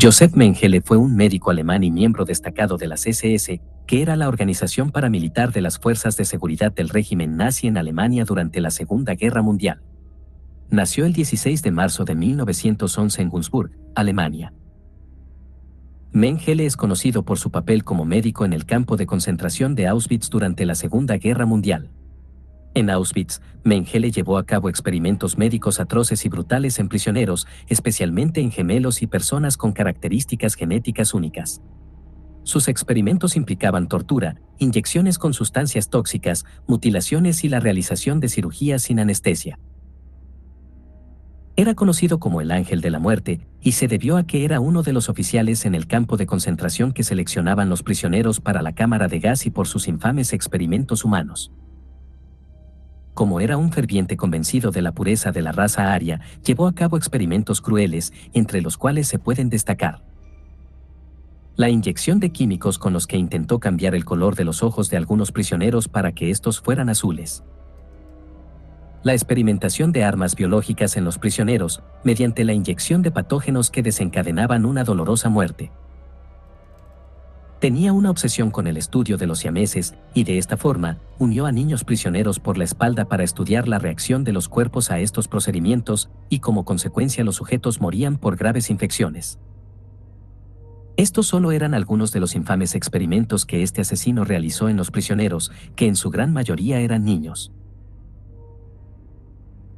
Josef Mengele fue un médico alemán y miembro destacado de las SS, que era la organización paramilitar de las fuerzas de seguridad del régimen nazi en Alemania durante la Segunda Guerra Mundial. Nació el 16 de marzo de 1911 en Günzburg, Alemania. Mengele es conocido por su papel como médico en el campo de concentración de Auschwitz durante la Segunda Guerra Mundial. En Auschwitz, Mengele llevó a cabo experimentos médicos atroces y brutales en prisioneros, especialmente en gemelos y personas con características genéticas únicas. Sus experimentos implicaban tortura, inyecciones con sustancias tóxicas, mutilaciones y la realización de cirugías sin anestesia. Era conocido como el ángel de la muerte y se debió a que era uno de los oficiales en el campo de concentración que seleccionaban los prisioneros para la cámara de gas y por sus infames experimentos humanos como era un ferviente convencido de la pureza de la raza aria, llevó a cabo experimentos crueles, entre los cuales se pueden destacar. La inyección de químicos con los que intentó cambiar el color de los ojos de algunos prisioneros para que estos fueran azules. La experimentación de armas biológicas en los prisioneros, mediante la inyección de patógenos que desencadenaban una dolorosa muerte. Tenía una obsesión con el estudio de los siameses, y de esta forma, unió a niños prisioneros por la espalda para estudiar la reacción de los cuerpos a estos procedimientos, y como consecuencia los sujetos morían por graves infecciones. Estos solo eran algunos de los infames experimentos que este asesino realizó en los prisioneros, que en su gran mayoría eran niños.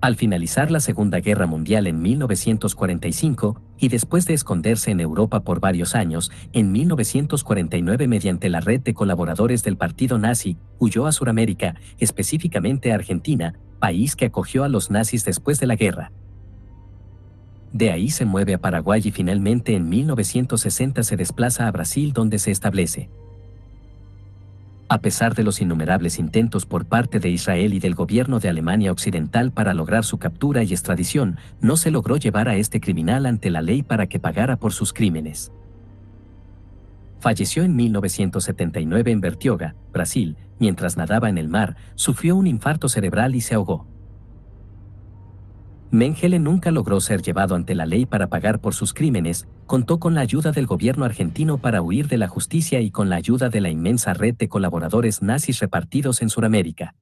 Al finalizar la Segunda Guerra Mundial en 1945 y después de esconderse en Europa por varios años, en 1949 mediante la red de colaboradores del partido nazi, huyó a Sudamérica, específicamente a Argentina, país que acogió a los nazis después de la guerra. De ahí se mueve a Paraguay y finalmente en 1960 se desplaza a Brasil donde se establece a pesar de los innumerables intentos por parte de Israel y del gobierno de Alemania Occidental para lograr su captura y extradición, no se logró llevar a este criminal ante la ley para que pagara por sus crímenes. Falleció en 1979 en Bertioga, Brasil, mientras nadaba en el mar, sufrió un infarto cerebral y se ahogó. Mengele nunca logró ser llevado ante la ley para pagar por sus crímenes, contó con la ayuda del gobierno argentino para huir de la justicia y con la ayuda de la inmensa red de colaboradores nazis repartidos en Sudamérica.